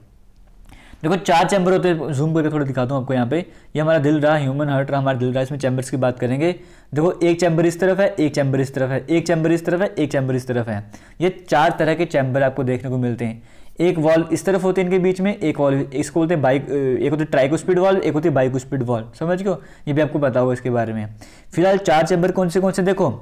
देखो चार चैम्बर होते हैं जूम करके थोड़ा दिखाता हूँ आपको यहाँ पे ये हमारा दिल रहा ह्यूमन हार्ट रहा हमारा दिल रहा इसमें चैम्बर्स की बात करेंगे देखो एक चैम्बर इस तरफ है एक चैम्बर इस तरफ है एक चैम्बर इस तरफ है एक चैम्बर इस तरफ है ये चार तरह के चैम्बर आपको देखने को मिलते हैं एक वॉल इस तरफ होते हैं इनके बीच में एक वॉल इसको बोलते हैं बाइक एक होती है ट्राइको स्पीड वॉल एक होती है बाइको स्पीड वॉल समझ गए ये भी आपको बताओ इसके बारे में फिलहाल चार चैम्बर कौन से कौन से देखो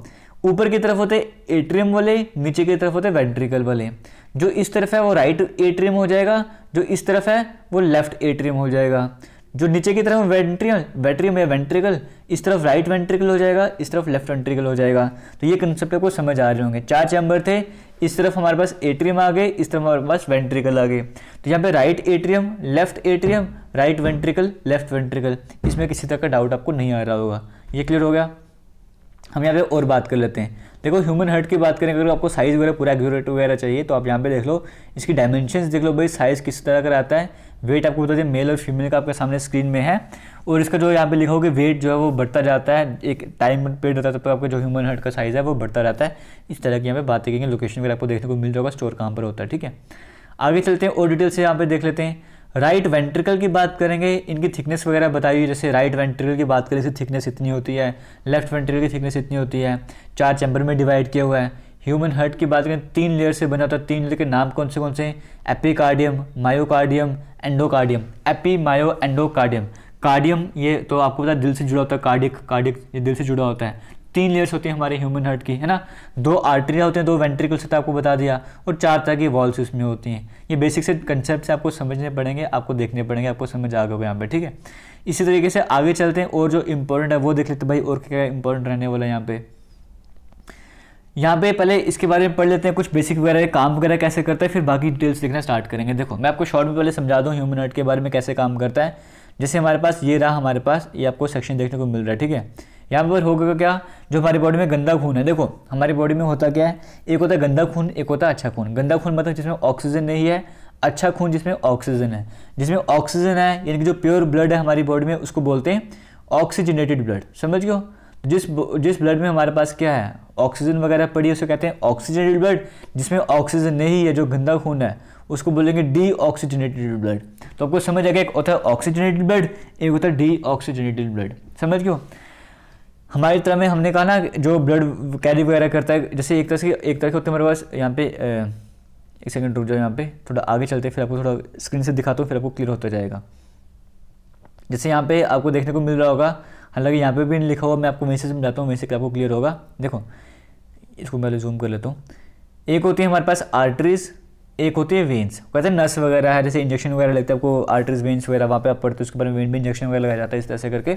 ऊपर की तरफ होते एट्रियम वाले नीचे की तरफ होते वेंट्रिकल वाले जो इस तरफ है वो राइट एट्रियम हो जाएगा जो इस तरफ है वो लेफ्ट एट्रियम हो जाएगा जो नीचे की तरफ वेंट्रियम वेट्रियम या वेंट्रिकल इस तरफ राइट वेंट्रिकल हो जाएगा इस तरफ लेफ्ट वेंट्रिकल हो जाएगा तो ये कंसेप्ट आपको समझ आ रहे होंगे चार चैम्बर थे इस तरफ हमारे पास एट्रियम आ गए इस तरफ हमारे पास वेंट्रिकल आ गए तो यहाँ पे right atrium left atrium right ventricle left ventricle इसमें किसी तरह का डाउट आपको नहीं आ रहा होगा ये क्लियर हो गया हम यहाँ पे और बात कर लेते हैं देखो ह्यूमन हर्ट की बात करें अगर आपको साइज़ वगैरह पूरा एक्यूरेट वगैरह चाहिए तो आप यहाँ पे देख लो इसकी डायमेंशन देख लो भाई साइज़ किस तरह का आता है वेट आपको बता दें मेल और फीमेल का आपके सामने स्क्रीन में है और इसका जो यहाँ पे लिखा होगा वेट जो है वो बढ़ता जाता है एक टाइम पीरियड होता है तो आपका जो ह्यूमन हर्ट का साइज़ है वो बढ़ता रहता है इस तरह की यहाँ पे बातें करेंगे लोकेशन वगैरह आपको देखने को मिल जाएगा स्टोर कहाँ पर होता है ठीक है आगे चलते हैं और डिटेल से यहाँ पे देख लेते हैं राइट वेंट्रिकल की बात करेंगे इनकी थिकनेस वगैरह बताइए जैसे राइट वेंट्रिकल की बात करें इसकी थिकनेस इतनी होती है लेफ्ट वेंट्रिकल की थिकनेस इतनी होती है चार चैम्बर में डिवाइड किया हुआ है ह्यूमन हार्ट की बात करें तीन लेयर से बना होता है तीन लेयर के नाम कौन से कौन से हैं epicardium myocardium endocardium epi myo endocardium cardium ये तो आपको पता है दिल से जुड़ा होता है कार्डिक कार्डिक ये दिल से जुड़ा होता है तीन लेयर्स होती हैं हमारे ह्यूमन हार्ट की है ना दो आर्टरिया होते हैं दो वेंट्रिकल्स होते हैं आपको बता दिया और चार तरह की वॉल्स उसमें होती हैं ये बेसिक से कंसेप्ट आपको समझने पड़ेंगे आपको देखने पड़ेंगे आपको समझ आ गए यहाँ पे ठीक है इसी तरीके से आगे चलते हैं और जो इंपॉर्टेंट है वो देख लेते भाई और क्या इंपॉर्टेंट रहने वाला है यहाँ पे यहाँ पे पहले इसके बारे में पढ़ लेते हैं कुछ बेसिक वगैरह काम वगैरह कैसे करता है फिर बाकी डिटेल्स देखना स्टार्ट करेंगे देखो मैं आपको शॉर्ट में पहले समझा दूँ ह्यूमन हार्ट के बारे में कैसे काम करता है जैसे हमारे पास ये रहा हमारे पास ये आपको सेक्शन देखने को मिल रहा है ठीक है यहाँ पर होगा क्या जो हमारी बॉडी में गंदा खून है देखो हमारी बॉडी में होता क्या है एक होता है गंदा खून एक होता है अच्छा खून गंदा खून मतलब जिसमें ऑक्सीजन नहीं है अच्छा खून जिसमें ऑक्सीजन है जिसमें ऑक्सीजन है यानी कि जो प्योर ब्लड है हमारी बॉडी में उसको बोलते हैं ऑक्सीजनेटेड ब्लड समझ गए तो जिस जिस ब्लड में हमारे पास क्या है ऑक्सीजन वगैरह पड़ी है उसको कहते हैं ऑक्सीजनेटेड ब्लड जिसमें ऑक्सीजन नहीं है जो गंदा खून है उसको बोलेंगे डी ऑक्सीजनेटेड ब्लड तो आपको समझ आ गया एक होता है ऑक्सीजनेटेड ब्लड एक होता है डी ऑक्सीजनेटेड ब्लड समझ गए हमारी तरह में हमने कहा ना जो ब्लड कैरी वगैरह करता है जैसे एक तरह से एक तरह के होते हमारे पास यहाँ पे एक सेकंड रुक जाओ यहाँ पे थोड़ा आगे चलते फिर आपको थोड़ा स्क्रीन से दिखाता हूँ फिर आपको क्लियर होता जाएगा जैसे यहाँ पे आपको देखने को मिल रहा होगा हालांकि यहाँ पे भी नहीं लिखा हुआ मैं आपको वहीं से समझाता हूँ वहीं से आपको क्लियर होगा देखो इसको पहले जूम कर लेता हूँ एक होती है हमारे पास आर्टरीज एक होती है वेंस कहते हैं नस वगैरह है जैसे इंजेक्शन वगैरह लगते हैं आपको आर्टरीज वेंस वगैरह वहाँ पे आप पढ़ते हैं उसके बारे में वेन भी इंजेक्शन वगैरह लगाया जाता है इस तरह से करके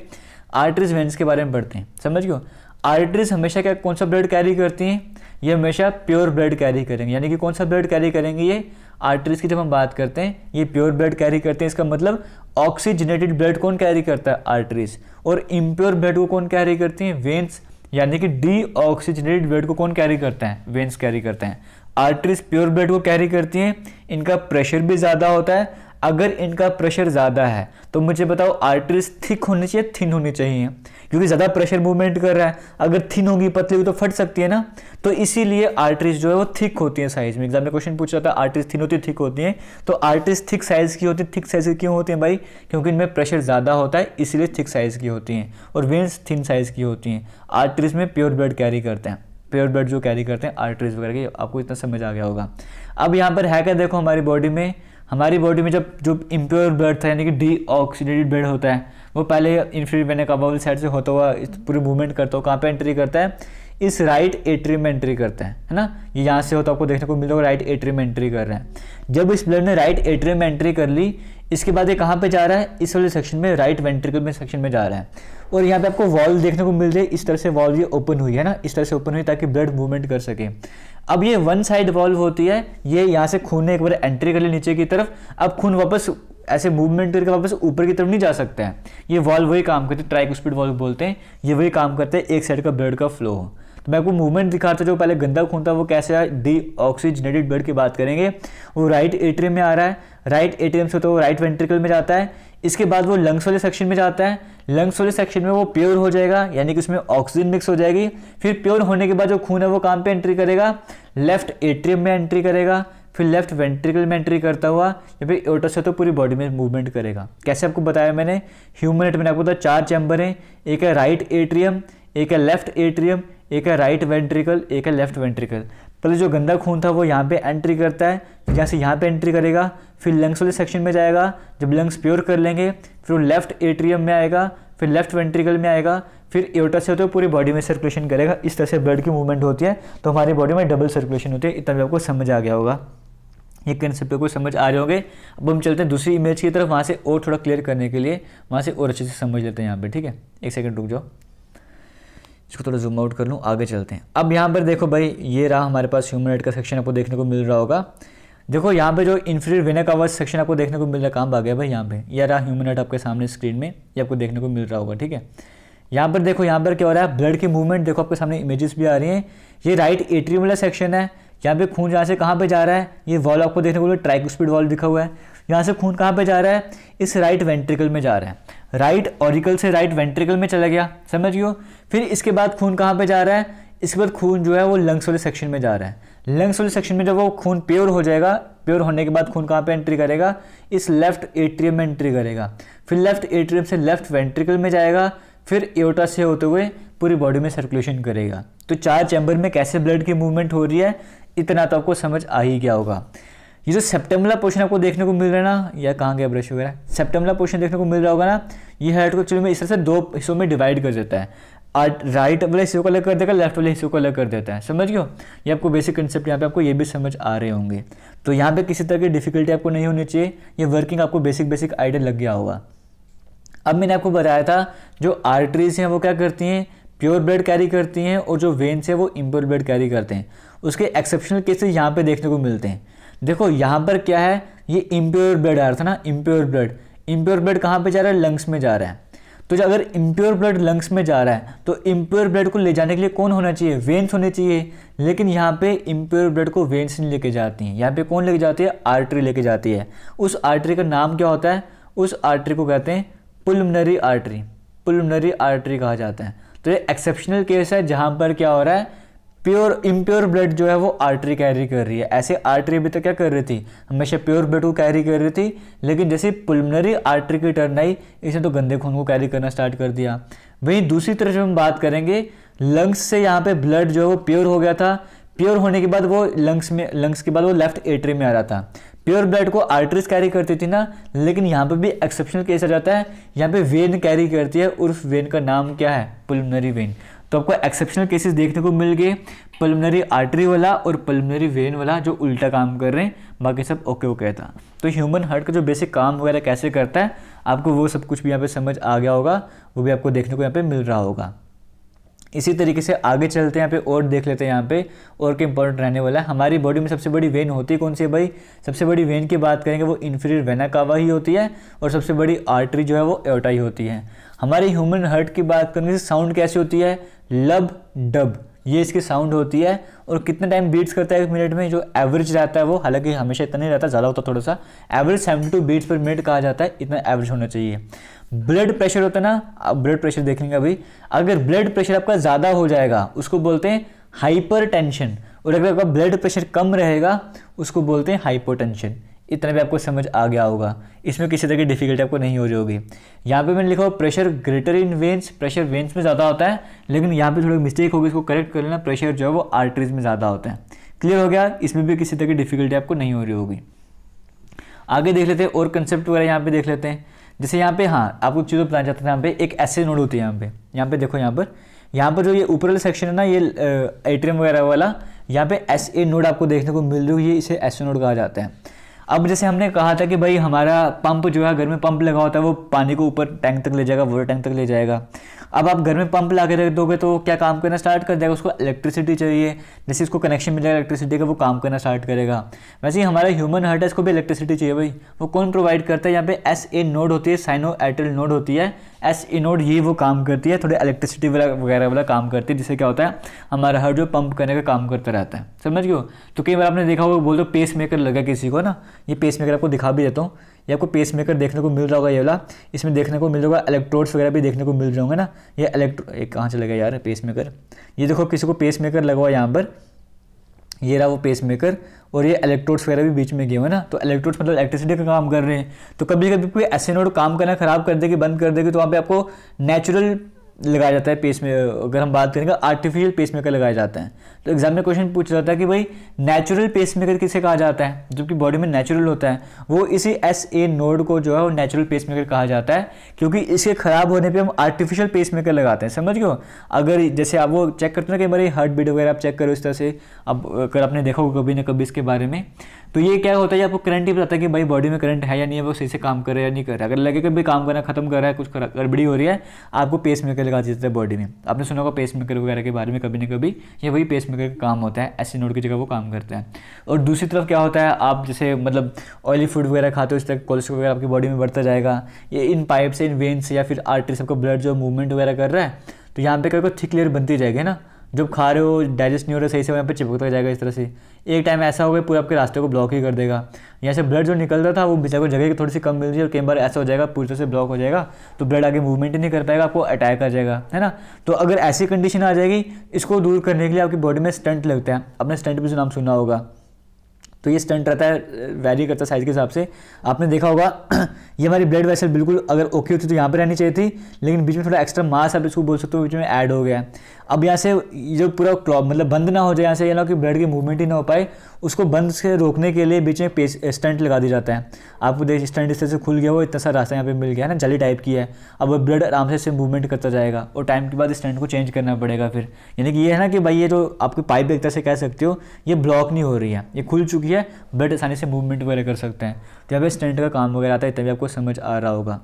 आर्टरीज वेंस के बारे में पढ़ते हैं समझ गए आर्टरीज हमेशा क्या कौन सा ब्लड कैरी करती हैं ये हमेशा प्योर ब्लड कैरी करेंगे यानी कि कौन सा ब्लड कैरी करेंगे ये आर्टरीज की जब हम बात करते हैं ये प्योर ब्लड कैरी करते हैं इसका मतलब ऑक्सीजनेटेड ब्लड कौन कैरी करता है आर्टरीज और इम्प्योर ब्लड को कौन कैरी करती हैं वेंस यानी कि डी ऑक्सीजनेटेड ब्लड को कौन कैरी करता है वेंस कैरी करते हैं आर्टरीज प्योर ब्लड को कैरी करती हैं इनका प्रेशर भी ज़्यादा होता है अगर इनका प्रेशर ज़्यादा है तो मुझे बताओ आर्टरीज थिक होनी चाहिए थिन होनी चाहिए क्योंकि ज़्यादा प्रेशर मूवमेंट कर रहा है अगर थिन होगी पतली होगी तो फट सकती है ना तो इसीलिए आर्टरीज जो है वो थिक होती है साइज़ में एग्जाम में क्वेश्चन पूछा था आर्टरीज थिन होती है थिक होती है तो आर्टरीज थिक साइज़ की होती है थिक साइज़ की क्यों होती है भाई क्योंकि इनमें प्रेशर ज़्यादा होता है इसीलिए थिक साइज़ की होती हैं और वेन्स थिन साइज़ की होती हैं आर्टरीज में प्योर ब्लड कैरी करते हैं प्योर ब्लड जो कैरी करते हैं आर्टरीज वगैरह की आपको इतना समझ आ गया होगा अब यहाँ पर है क्या देखो हमारी बॉडी में हमारी बॉडी में जब जो इम्प्योर ब्लड था यानी कि डी ऑक्सीडेटेड ब्लड होता है वो पहले इन्फ्री मैंने कबाउल साइड से होता हुआ पूरे मूवमेंट करता हुआ कहाँ पर एंट्री करता है इस राइट एट्री में एंट्री करते हैं है ना ये यहाँ से हो तो आपको देखने को मिलेगा राइट एट्री में एंट्री कर रहे हैं जब इस ब्लड ने राइट एट्री में एंट्री कर ली इसके बाद ये कहाँ पे जा रहा है इस वाले सेक्शन में राइट वेंट्रिकल में सेक्शन में जा रहा है और यहाँ पे आपको वॉल्व देखने को मिल रही है इस तरह से वॉल्व ये ओपन हुई है ना इस तरह से ओपन हुई ताकि ब्लड मूवमेंट कर सके अब ये वन साइड वॉल्व होती है ये यहाँ से खून ने एक बार एंट्री कर ली नीचे की तरफ अब खून वापस ऐसे मूवमेंट करके वापस ऊपर की तरफ नहीं जा सकते हैं ये वॉल्व वही काम करते हैं ट्राइक स्पीड वॉल्व बोलते हैं ये वही काम करते हैं एक साइड का ब्लड का फ्लो तो मैं आपको मूवमेंट दिखाता जो पहले गंदा खून था वो कैसे आया डी ऑक्सीजनेटेड ब्लड की बात करेंगे वो राइट एट्रियम में आ रहा है राइट एट्रियम से तो वो राइट वेंट्रिकल में जाता है इसके बाद वो लंग्स वाले सेक्शन में जाता है लंग्स वाले सेक्शन में वो प्योर हो जाएगा यानी कि उसमें ऑक्सीजन मिक्स हो जाएगी फिर प्योर होने के बाद जो खून है वो काम पे एंट्री करेगा लेफ्ट एट्रियम में एंट्री करेगा फिर लेफ्ट वेंट्रिकल में एंट्री करता हुआ या फिर ओटस से तो पूरी बॉडी में मूवमेंट करेगा कैसे आपको बताया मैंने ह्यूमन एट में आपको बताया चार चैम्बर हैं एक है राइट एट्रियम एक है लेफ्ट एट्रियम एक है राइट वेंट्रिकल एक है लेफ्ट वेंट्रिकल पहले जो गंदा खून था वो यहाँ पे एंट्री करता है फिर यहाँ से यहाँ पे एंट्री करेगा फिर लंग्स वाले सेक्शन में जाएगा जब लंग्स प्योर कर लेंगे फिर वो लेफ्ट एट्रियम में आएगा फिर लेफ्ट वेंट्रिकल में आएगा फिर एवटा से होते हुए पूरी बॉडी में सर्कुलेशन करेगा इस तरह से ब्लड की मूवमेंट होती है तो हमारी बॉडी में डबल सर्कुलेशन होती है इतना भी आपको समझ आ गया होगा ये कंसेप्ट को समझ आ रहे होंगे अब हम चलते हैं दूसरी इमेज की तरफ वहाँ से और थोड़ा क्लियर करने के लिए वहाँ से और अच्छे से समझ लेते हैं यहाँ पे ठीक है एक सेकंड रुक जाओ इसको थोड़ा जूम आउट कर लूँ आगे चलते हैं अब यहाँ पर देखो भाई ये रहा हमारे पास ह्यूमन राइट का सेक्शन आपको देखने को मिल रहा होगा देखो यहाँ पे जो इन्फीरियर विनक आवर्स सेक्शन आपको देखने को मिल रहा काम आ गया भाई यहाँ पे ये रहा ह्यूमन राइट आपके सामने स्क्रीन में ये आपको देखने को मिल रहा होगा ठीक है यहाँ पर देखो यहाँ पर क्या हो रहा है ब्लड की मूवमेंट देखो आपके सामने इमेजेस भी आ रही हैं ये राइट एट्री वाला सेक्शन है यहाँ पे खून यहाँ से कहाँ पे जा रहा है ये वॉल आपको देखने को मिल रहा है स्पीड वॉल दिखा हुआ है यहाँ से खून कहाँ पे जा रहा है इस राइट वेंट्रिकल में जा रहा है राइट ऑरिकल से राइट वेंट्रिकल में चला गया समझ गए फिर इसके बाद खून कहाँ पे जा रहा है इसके बाद खून जो है वो लंग्स वाले सेक्शन में जा रहा है लंग्स वाले सेक्शन में जब वो खून प्योर हो जाएगा प्योर होने के बाद खून कहाँ पे एंट्री करेगा इस लेफ्ट एट्रियम में एंट्री करेगा फिर लेफ्ट एट्रियम से लेफ्ट वेंट्रिकल में जाएगा फिर एओटा से होते हुए पूरी बॉडी में सर्कुलेशन करेगा तो चार चैम्बर में कैसे ब्लड की मूवमेंट हो रही है इतना तो आपको समझ आ ही गया होगा ये जो सेप्टेम्बला पोर्शन आपको देखने को मिल रहा है ना या कहाँ गया ब्रश वगैरह सेप्टेम्बला पोर्शन देखने को मिल रहा होगा ना ये हेड को एक्चुअली में इस तरह से दो हिस्सों में डिवाइड कर देता है राइट वाले हिस्से को अलग कर देगा लेफ्ट वाले हिस्से को अलग कर देता है समझ गए ये आपको बेसिक कंसेप्ट यहाँ पे आपको ये भी समझ आ रहे होंगे तो यहाँ पे किसी तरह की डिफिकल्टी आपको नहीं होनी चाहिए ये वर्किंग आपको बेसिक बेसिक आइडिया लग गया होगा अब मैंने आपको बताया था जो आर्टरीज हैं वो क्या करती हैं प्योर ब्लड कैरी करती हैं और जो वेन्स हैं वो इम्प्योर ब्लड कैरी करते हैं उसके एक्सेप्शनल केसेस यहाँ पे देखने को मिलते हैं देखो यहाँ पर क्या है ये इम्प्योर ब्लड आ रहा था ना इम्प्योर ब्लड इम्प्योर ब्लड कहाँ पे जा रहा है लंग्स में जा रहा है तो अगर इम्प्योर ब्लड लंग्स में जा रहा है तो इम्प्योर ब्लड को ले जाने के लिए कौन होना चाहिए वेंस होने चाहिए लेकिन यहाँ पे इम्प्योर ब्लड को वेंस नहीं लेके जाती हैं यहाँ पे कौन लेके जाती है आर्टरी लेके जाती है उस आर्टरी का नाम क्या होता है उस आर्टरी को कहते हैं पुलमनरी आर्टरी पुलमनरी आर्टरी कहा जाता है तो ये एक्सेप्शनल केस है जहाँ पर क्या हो रहा है प्योर इम्प्योर ब्लड जो है वो आर्टरी कैरी कर रही है ऐसे आर्टरी अभी तक क्या कर रही थी हमेशा प्योर ब्लड को कैरी कर रही थी लेकिन जैसे पुलमनरी आर्टरी की टर्न आई इसने तो गंदे खून को कैरी करना स्टार्ट कर दिया वहीं दूसरी तरफ हम बात करेंगे लंग्स से यहाँ पे ब्लड जो है वो प्योर हो गया था प्योर होने के बाद वो लंग्स में लंग्स के बाद वो लेफ्ट एट्री में आ रहा था प्योर ब्लड को आर्टरीज कैरी करती थी ना लेकिन यहाँ पे भी एक्सेप्शनल केस आ जाता है यहाँ पे वेन कैरी करती है उर्फ वेन का नाम क्या है पुलमनरी वेन तो आपको एक्सेप्शनल केसेस देखने को मिल गए पल्मनरी आर्टरी वाला और पल्मनरी वेन वाला जो उल्टा काम कर रहे हैं बाकी सब ओके ओके था तो ह्यूमन हार्ट का जो बेसिक काम वगैरह कैसे करता है आपको वो सब कुछ भी यहाँ पे समझ आ गया होगा वो भी आपको देखने को यहाँ पे मिल रहा होगा इसी तरीके से आगे चलते हैं यहाँ पे और देख लेते हैं यहाँ पे और के इंपॉर्टेंट रहने वाला है हमारी बॉडी में सबसे बड़ी वेन होती है कौन सी है भाई सबसे बड़ी वेन की बात करेंगे वो इन्फीरियर वेना कावा ही होती है और सबसे बड़ी आर्टरी जो है वो एटा ही होती है हमारी ह्यूमन हर्ट की बात करेंगे साउंड कैसी होती है लब डब ये इसकी साउंड होती है और कितने टाइम बीट्स करता है एक मिनट में जो एवरेज रहता है वो हालांकि हमेशा इतना नहीं रहता ज़्यादा होता थोड़ा सा average seventy two beats per minute कहा जाता है इतना एवरेज होना चाहिए ब्लड प्रेशर होता है ना ब्लड प्रेशर देख लेंगे अभी अगर ब्लड प्रेशर आपका ज़्यादा हो जाएगा उसको बोलते हैं हाइपर टेंशन और अगर आपका ब्लड प्रेशर कम रहेगा उसको बोलते हैं हाइपोटेंशन इतना भी आपको समझ आ गया होगा इसमें किसी तरह की डिफिकल्टी आपको नहीं हो रही होगी यहाँ पे मैंने लिखा हो pressure greater in veins pressure veins में ज़्यादा होता है लेकिन यहाँ पे थोड़ी मिस्टेक होगी इसको करेक्ट कर लेना प्रेशर जो है वो आर्टरीज में ज़्यादा होता है क्लियर हो गया इसमें भी किसी तरह की डिफिकल्टी आपको नहीं हो रही होगी आगे देख लेते हैं और कंसेप्ट वगैरह यहाँ पर देख लेते हैं जैसे यहाँ पे हाँ आपको चीज़ें बताना चाहते हैं यहाँ पे एक ऐसे नोड होती है यहाँ पे यहाँ पे देखो यहाँ पर यहाँ पर जो ये ऊपर वाला सेक्शन है ना ये एट्रियम वगैरह वाला यहाँ पे एस ए नोड आपको देखने को मिल रही है इसे एस ए नोड कहा जाता है अब जैसे हमने कहा था कि भाई हमारा पंप जो है घर में पंप लगा होता है वो पानी को ऊपर टैंक तक ले जाएगा वाटर टैंक तक ले जाएगा अब आप घर में पंप ला के रख दोगे तो क्या काम करना स्टार्ट कर देगा उसको इलेक्ट्रिसिटी चाहिए जैसे इसको कनेक्शन मिलेगा इलेक्ट्रिसिटी का वो काम करना स्टार्ट करेगा वैसे ही हमारा ह्यूमन हर्ट है इसको भी इलेक्ट्रिसिटी चाहिए भाई वो कौन प्रोवाइड करता है यहाँ पे एस ए नोड होती है साइनो एयरटेल नोड होती है एस ए नोड ये वो काम करती है थोड़ी इलेक्ट्रिसिटी वगैरह वाला काम करती है जिससे क्या होता है हमारा हर्ट जो पंप करने का काम करता रहता है समझ गए तो कई बार आपने देखा होगा बोल दो पेस मेकर लगा किसी को ना ये पेस मेकर आपको दिखा भी देता हूँ ये आपको मेकर देखने को मिल रहा होगा ये वाला इसमें देखने को मिल रहा होगा इलेक्ट्रोड्स वगैरह भी देखने को मिल रहे होंगे ना ये इलेक्ट्रो एक कहाँ से लगा यार मेकर ये देखो किसी को पेस मेकर लगवा यहाँ पर ये रहा वो मेकर और ये इलेक्ट्रोड्स वगैरह भी बीच में गए हुए ना तो इलेक्ट्रोड्स मतलब इलेक्ट्रिसिटी का काम कर रहे हैं तो कभी कभी कोई ऐसे नोड काम करना खराब कर देगी बंद कर देगी तो वहाँ पे आपको नेचुरल लगाया जाता है पेस में अगर हम बात करेंगे आर्टिफिशियल पेस मेकर लगाया जाता है तो एग्जाम में क्वेश्चन पूछा जाता है कि भाई नेचुरल पेस मेकर किसे कहा जाता है जबकि बॉडी में नेचुरल होता है वो इसी एस ए नोड को जो है वो नेचुरल पेस मेकर कहा जाता है क्योंकि इसके ख़राब होने पे हम आर्टिफिशियल पेस मेकर लगाते हैं समझ गए अगर जैसे आप वो चेक करते हो ना कि हमारी हार्ट बीट वगैरह आप चेक करो इस तरह से अब अगर आपने देखा हो कभी ना कभी इसके बारे में तो ये क्या होता है आपको करंट ही बताता है कि भाई बॉडी में करंट है या नहीं है वो सही से काम कर रहा है या नहीं कर रहा है अगर लगे कि भाई काम करना खत्म कर रहा है कुछ गड़बड़ी हो रही है आपको पेस मेकर लगा देता है बॉडी में आपने सुना होगा पेस मेकर वगैरह के बारे में कभी ना कभी ये वही पेस मेकर का काम होता है ऐसे नोट की जगह वो काम करता है और दूसरी तरफ क्या होता है आप जैसे मतलब ऑयली फूड वगैरह खाते हो इस तरह कोलेस्ट्रॉल वगैरह आपकी बॉडी में बढ़ता जाएगा ये इन पाइप से इन वेन से या फिर आर्टरी सबका ब्लड जो मूवमेंट वगैरह कर रहा है तो यहाँ पे कभी थिक लेयर बनती जाएगी ना जब खा रहे हो डाइजेस्ट नहीं हो रहा सही से वहाँ पर चिपकता जाएगा इस तरह से एक टाइम ऐसा हो गया पूरे आपके रास्ते को ब्लॉक ही कर देगा यहाँ से ब्लड जो निकल रहा था वो बेचारे को जगह थोड़ी सी कम मिल रही है और कई बार ऐसा हो जाएगा पूरी तरह से ब्लॉक हो जाएगा तो ब्लड आगे मूवमेंट ही नहीं कर पाएगा आपको अटैक आ जाएगा है ना तो अगर ऐसी कंडीशन आ जाएगी इसको दूर करने के लिए आपकी बॉडी में स्टंट लगता है आपने स्टंट भी जो नाम सुना होगा तो ये स्टंट रहता है वैरी करता है साइज़ के हिसाब से आपने देखा होगा ये हमारी ब्लड वेसल बिल्कुल अगर ओके होती तो यहाँ पर रहनी चाहिए थी लेकिन बीच में थोड़ा एक्स्ट्रा मास आप इसको बोल सकते हो बीच में ऐड हो गया अब यहाँ से जो पूरा क्लॉब मतलब बंद ना हो जाए यहाँ से ना कि ब्लड की मूवमेंट ही ना हो पाए उसको बंद से रोकने के लिए बीच में पेस स्टंट लगा दिया जाता है आपको देख स्टंट इस तरह से खुल गया वो इतना सा रास्ता यहाँ पे मिल गया है ना जली टाइप की है अब वो ब्लड आराम से मूवमेंट करता जाएगा और टाइम के बाद स्टेंट को चेंज करना पड़ेगा फिर यानी कि ये है ना कि भाई ये जो आपकी पाइप एक तरह से कह सकते हो ये ब्लॉक नहीं हो रही है ये खुल चुकी है ब्लड आसानी से मूवमेंट वगैरह कर सकते हैं तो यहाँ पर स्टंट का काम वगैरह आता है तभी आपको समझ आ रहा होगा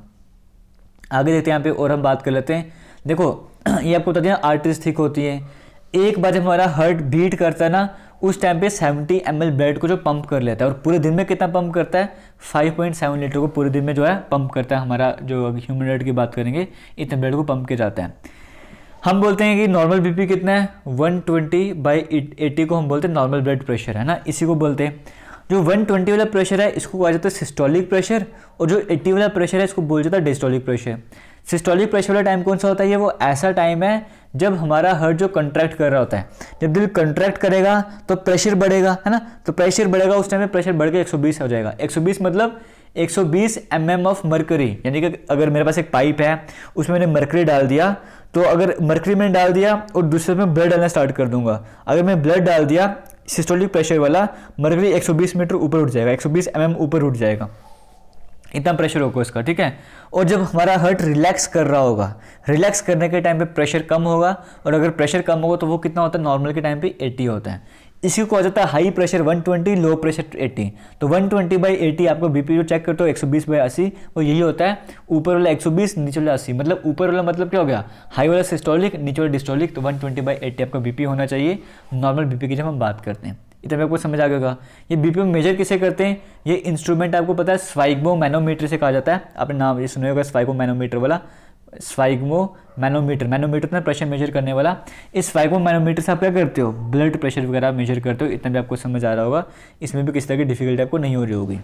आगे देखते हैं यहाँ पे और हम बात कर लेते हैं देखो ये आपको बता दिया आर्टरीज थिक होती है एक बार जब हमारा हार्ट बीट करता है ना उस टाइम पे 70 एम ब्लड को जो पंप कर लेता है और पूरे दिन में कितना पंप करता है 5.7 लीटर को पूरे दिन में जो है पंप करता है हमारा जो अभी ह्यूमन ब्लड की बात करेंगे इतने ब्लड को पंप किया जाता है हम बोलते हैं कि नॉर्मल बीपी कितना है 120 ट्वेंटी बाई एटी को हम बोलते हैं नॉर्मल ब्लड प्रेशर है ना इसी को बोलते हैं जो 120 वाला प्रेशर है इसको कहा जाता है सिस्टोलिक प्रेशर और जो 80 वाला प्रेशर है इसको बोल जाता है डिस्टोलिक प्रेशर सिस्टोलिक प्रेशर वाला टाइम कौन सा होता है ये वो ऐसा टाइम है जब हमारा हर्ट जो कंट्रैक्ट कर रहा होता है जब दिल कंट्रैक्ट करेगा तो प्रेशर बढ़ेगा है ना तो प्रेशर बढ़ेगा उस टाइम में प्रेशर बढ़ के 120 हो जाएगा 120 मतलब 120 mm ऑफ मरकरी यानी कि अगर मेरे पास एक पाइप है उसमें मैंने मरकरी डाल दिया तो अगर मरकरी मैंने डाल दिया और दूसरे में ब्लड डालना स्टार्ट कर दूंगा अगर मैं ब्लड डाल दिया सिस्टोलिक प्रेशर वाला मरकरी 120 मीटर ऊपर उठ जाएगा 120 बीस mm ऊपर उठ जाएगा इतना प्रेशर होगा इसका ठीक है और जब हमारा हर्ट रिलैक्स कर रहा होगा रिलैक्स करने के टाइम पे प्रेशर कम होगा और अगर प्रेशर कम होगा तो वो कितना होता है नॉर्मल के टाइम पे 80 होता है इसी को आ जाता है हाई प्रेशर 120 लो प्रेशर 80 तो 120 ट्वेंटी बाई एटी आपको बीपी जो चेक करते हो 120 बाई अस्सी वो यही होता है ऊपर वाला 120 नीचे वाला 80 मतलब ऊपर वाला मतलब क्या हो गया हाई वाला सिस्टोलिक नीचे वाला डिस्टोलिक तो 120 ट्वेंटी बाई एट्टी आपका बीपी होना चाहिए नॉर्मल बीपी की जब हम बात करते हैं इतना भी आपको समझ आ गया ये बीपीएम मेजर किसे करते हैं ये इंस्ट्रूमेंट आपको पता है स्वाइगमो मैनोमीटर से कहा जाता है आपने नाम ये सुने होगा स्वाइगो मैनोमीटर वाला स्वाइगमो मैनोमीटर मैनोमीटर इतना प्रेशर मेजर करने वाला इस स्वाइगमो मैनोमीटर से आप क्या करते हो ब्लड प्रेशर वगैरह मेजर करते हो इतना भी आपको समझ आ रहा होगा इसमें भी किसी तरह की डिफिकल्टी आपको नहीं हो रही होगी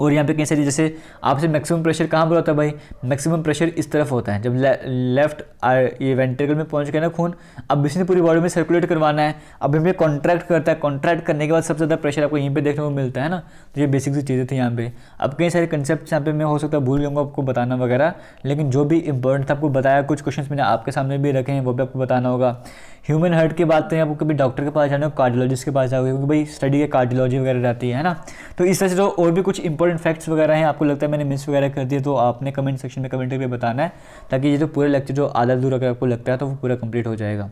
और यहाँ पे कैसे सकते जैसे आपसे मैक्सिमम प्रेशर कहाँ पर होता है भाई मैक्सिमम प्रेशर इस तरफ होता है जब ले, लेफ्ट ये वेंटिकल में पहुँच गया ना खून अब इसने पूरी बॉडी में सर्कुलेट करवाना है अब हमें कॉन्ट्रैक्ट करता है कॉन्ट्रैक्ट करने के बाद सबसे ज़्यादा प्रेशर आपको यहीं पर देखने को मिलता है ना तो ये बेसिक सी चीज़ें थी यहाँ पर अब कई सारे कंसेप्ट यहाँ पे मैं हो सकता है भूल जाऊँगा आपको बताना वगैरह लेकिन जो भी इंपॉर्टेंट था आपको बताया कुछ क्वेश्चन मैंने आपके सामने भी रखे हैं वो भी आपको बताना होगा ह्यूमन हर्ट की बात करें तो आपको कभी डॉक्टर के पास जाना हो कार्डियोलॉजिस्ट के पास जाओगे क्योंकि भाई स्टडी के कार्डियोलॉजी वगैरह रहती है ना तो इस तरह से जो और भी कुछ इंपॉर्टेंट फैक्ट्स वगैरह हैं आपको लगता है मैंने मिस वगैरह कर दिया तो आपने कमेंट सेक्शन में कमेंट करके बताना है ताकि ये जो पूरा लेक्चर जो आधा दूर अगर आपको लगता है तो वो पूरा कंप्लीट हो जाएगा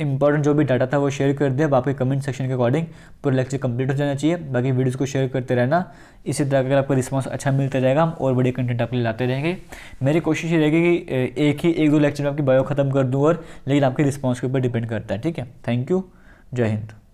इंपॉर्टेंट जो भी डाटा था वो शेयर कर दिया आपके कमेंट सेक्शन के अकॉर्डिंग पूरा लेक्चर कंप्लीट हो जाना चाहिए बाकी वीडियोज़ को शेयर करते रहना इसी तरह अगर आपका रिस्पॉन्स अच्छा मिलता जाएगा हम और बड़े कंटेंट आपके लिए लाते रहेंगे मेरी कोशिश ये रहेगी कि एक ही एक दो लेक्चर में आपकी बायो खत्म कर दूँ और लेकिन आपके रिस्पॉन्स के ऊपर डिपेंड करता है ठीक है थैंक यू जय हिंद